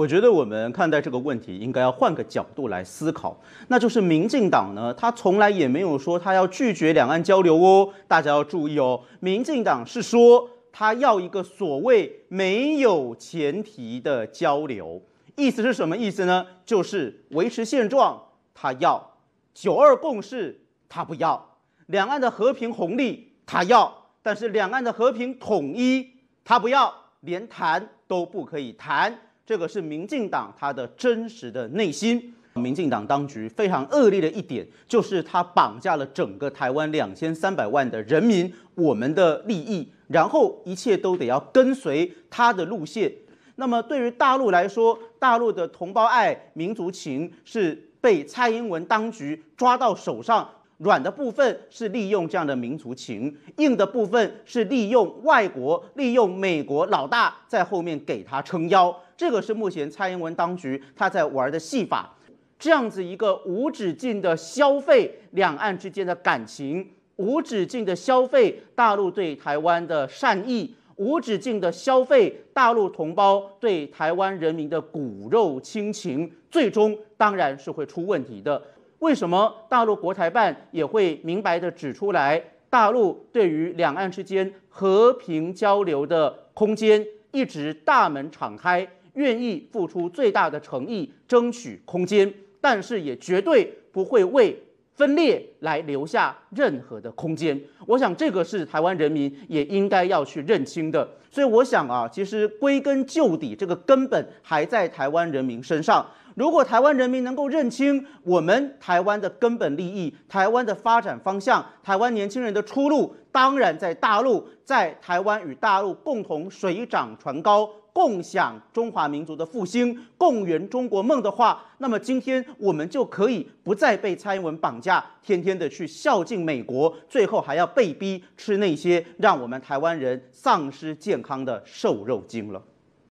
我觉得我们看待这个问题应该要换个角度来思考，那就是民进党呢，他从来也没有说他要拒绝两岸交流哦，大家要注意哦，民进党是说他要一个所谓没有前提的交流，意思是什么意思呢？就是维持现状，他要九二共识，他不要两岸的和平红利，他要，但是两岸的和平统一，他不要，连谈都不可以谈。这个是民进党他的真实的内心。民进党当局非常恶劣的一点，就是他绑架了整个台湾两千三百万的人民，我们的利益，然后一切都得要跟随他的路线。那么对于大陆来说，大陆的同胞爱、民族情是被蔡英文当局抓到手上，软的部分是利用这样的民族情，硬的部分是利用外国、利用美国老大在后面给他撑腰。这个是目前蔡英文当局他在玩的戏法，这样子一个无止境的消费两岸之间的感情，无止境的消费大陆对台湾的善意，无止境的消费大陆同胞对台湾人民的骨肉亲情，最终当然是会出问题的。为什么大陆国台办也会明白的指出来，大陆对于两岸之间和平交流的空间一直大门敞开？愿意付出最大的诚意争取空间，但是也绝对不会为分裂来留下任何的空间。我想这个是台湾人民也应该要去认清的。所以我想啊，其实归根究底，这个根本还在台湾人民身上。如果台湾人民能够认清我们台湾的根本利益、台湾的发展方向、台湾年轻人的出路，当然在大陆，在台湾与大陆共同水涨船高，共享中华民族的复兴，共圆中国梦的话，那么今天我们就可以不再被蔡英文绑架，天天的去孝敬美国，最后还要被逼吃那些让我们台湾人丧失健康的瘦肉精了。